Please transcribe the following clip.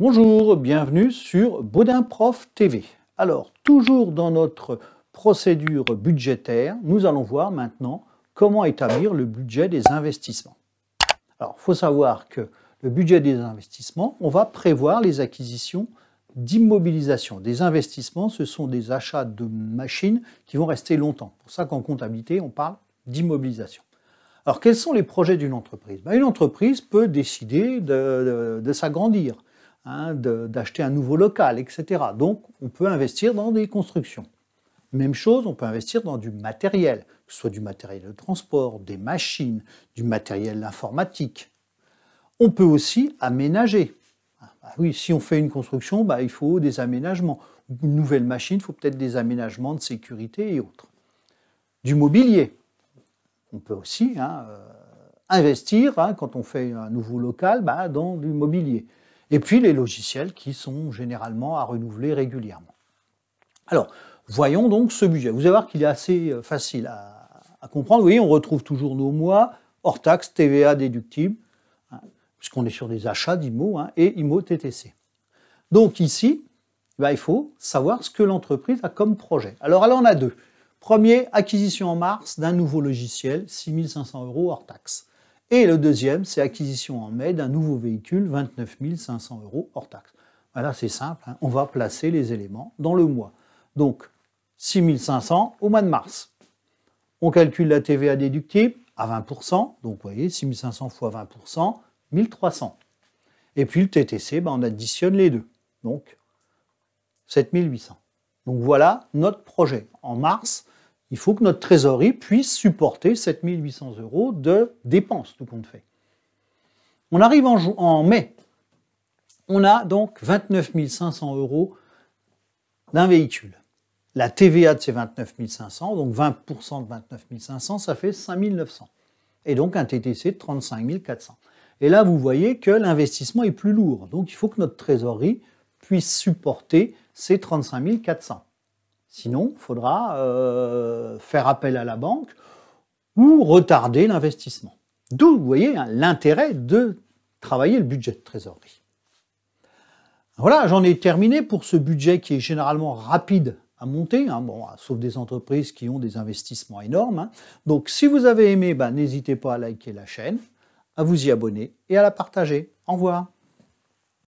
Bonjour, bienvenue sur Baudin Prof TV. Alors, toujours dans notre procédure budgétaire, nous allons voir maintenant comment établir le budget des investissements. Alors, il faut savoir que le budget des investissements, on va prévoir les acquisitions d'immobilisation. Des investissements, ce sont des achats de machines qui vont rester longtemps. Pour ça qu'en comptabilité, on parle d'immobilisation. Alors, quels sont les projets d'une entreprise ben, Une entreprise peut décider de s'agrandir Hein, d'acheter un nouveau local, etc. Donc, on peut investir dans des constructions. Même chose, on peut investir dans du matériel, que ce soit du matériel de transport, des machines, du matériel informatique. On peut aussi aménager. Ah, bah oui, si on fait une construction, bah, il faut des aménagements. Une nouvelle machine, il faut peut-être des aménagements de sécurité et autres. Du mobilier. On peut aussi hein, euh, investir, hein, quand on fait un nouveau local, bah, dans du mobilier et puis les logiciels qui sont généralement à renouveler régulièrement. Alors, voyons donc ce budget. Vous allez voir qu'il est assez euh, facile à, comprendre. Vous voyez, on retrouve toujours nos mois, hors taxe TVA déductible, hein, puisqu'on est sur des achats d'IMO hein, et IMO TTC. Donc ici, bah, il faut savoir ce que l'entreprise a comme projet. Alors, elle on a deux. Premier, acquisition en mars d'un nouveau logiciel, 6500 euros hors taxe. Et le deuxième, c'est acquisition en mai d'un nouveau véhicule, 29 500 euros hors taxe. Voilà, c'est simple, hein. on va placer les éléments dans le mois. Donc, 6 500 au mois de mars. On calcule la TVA déductible à 20%, donc vous voyez, 6 500 fois 20%, 1300. Et puis le TTC, ben, on additionne les deux, donc 7 800. Donc voilà notre projet. En mars, il faut que notre trésorerie puisse supporter 7800 euros de dépenses, tout compte fait. On arrive en, en mai. On a donc 29 500 euros d'un véhicule. La TVA de ces 29 500, donc 20% de 29 500, ça fait 5 900. Et donc un TTC de 35 400. Et là, vous voyez que l'investissement est plus lourd. Donc il faut que notre trésorerie puisse supporter ces 35 400. Sinon, il faudra euh, faire appel à la banque ou retarder l'investissement. D'où, vous voyez, hein, l'intérêt de travailler le budget de trésorerie. Voilà, j'en ai terminé pour ce budget qui est généralement rapide à monter, hein. bon, ah, sauf des entreprises qui ont des investissements énormes. Hein. Donc si vous avez aimé, bah, n'hésitez pas à liker la chaîne, à vous y abonner et à la partager. Au revoir